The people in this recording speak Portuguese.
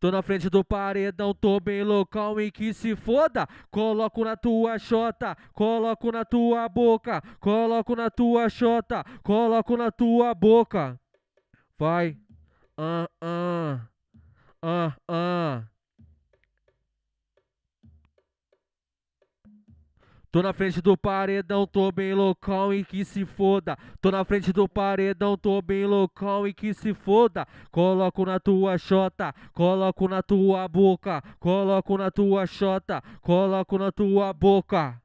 Tô na frente do paredão, tô bem local em que se foda. Coloco na tua chota, coloco na tua boca, coloco na tua chota, coloco na tua boca. Vai. Ah, ah. Ah, ah. Tô na frente do paredão, tô bem local e que se foda. Tô na frente do paredão, tô bem local e que se foda. Coloco na tua chota, coloco na tua boca, coloco na tua chota, coloco na tua boca.